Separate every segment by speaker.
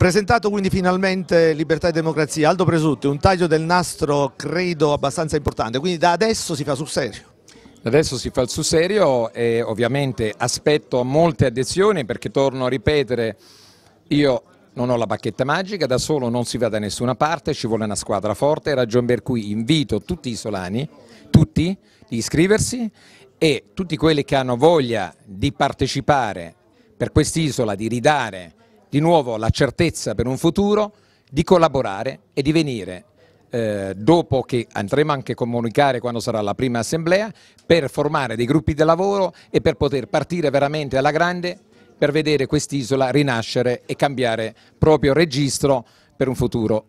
Speaker 1: Presentato quindi finalmente Libertà e Democrazia, Aldo Presutti, un taglio del nastro credo abbastanza importante, quindi da adesso si fa sul serio. Adesso si fa sul
Speaker 2: serio e ovviamente aspetto molte adesioni perché torno a ripetere, io non ho la bacchetta magica, da solo non si va da nessuna parte, ci vuole una squadra forte, ragion per cui invito tutti i solani, tutti, di iscriversi e tutti quelli che hanno voglia di partecipare per quest'isola, di ridare di nuovo la certezza per un futuro di collaborare e di venire eh, dopo che andremo anche a comunicare quando sarà la prima assemblea, per formare dei gruppi di lavoro e per poter partire veramente alla grande per vedere quest'isola rinascere e cambiare proprio registro per un futuro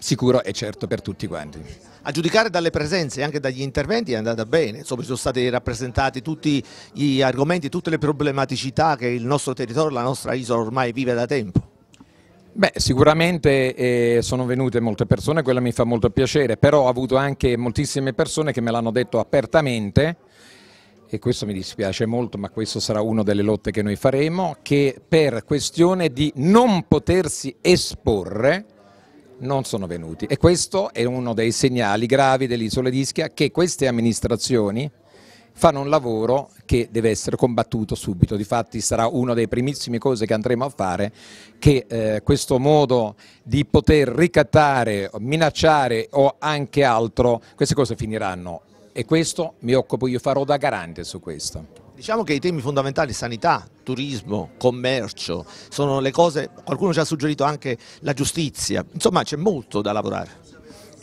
Speaker 2: sicuro e certo per tutti quanti.
Speaker 1: A giudicare dalle presenze e anche dagli interventi è andata bene, insomma sono stati rappresentati tutti gli argomenti, tutte le problematicità che il nostro territorio, la nostra isola ormai vive da tempo.
Speaker 2: Beh, sicuramente eh, sono venute molte persone, quello mi fa molto piacere, però ho avuto anche moltissime persone che me l'hanno detto apertamente e questo mi dispiace molto, ma questo sarà una delle lotte che noi faremo, che per questione di non potersi esporre non sono venuti e questo è uno dei segnali gravi dell'isola di Ischia che queste amministrazioni fanno un lavoro che deve essere combattuto subito, difatti sarà una delle primissime cose che andremo a fare, che eh, questo modo di poter ricattare, minacciare o anche altro, queste cose finiranno e questo mi occupo, io farò da garante su questo.
Speaker 1: Diciamo che i temi fondamentali sanità, turismo, commercio, sono le cose, qualcuno ci ha suggerito anche la giustizia, insomma c'è molto da lavorare.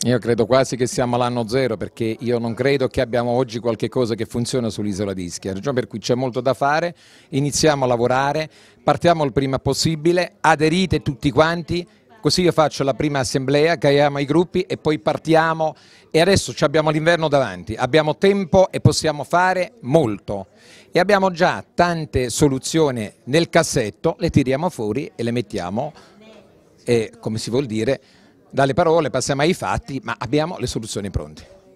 Speaker 2: Io credo quasi che siamo all'anno zero perché io non credo che abbiamo oggi qualche cosa che funziona sull'isola di Ischia, ragione per cui c'è molto da fare, iniziamo a lavorare, partiamo il prima possibile, aderite tutti quanti, Così io faccio la prima assemblea, creiamo i gruppi e poi partiamo e adesso abbiamo l'inverno davanti, abbiamo tempo e possiamo fare molto e abbiamo già tante soluzioni nel cassetto, le tiriamo fuori e le mettiamo, e, eh, come si vuol dire, dalle parole passiamo ai fatti, ma abbiamo le soluzioni pronte.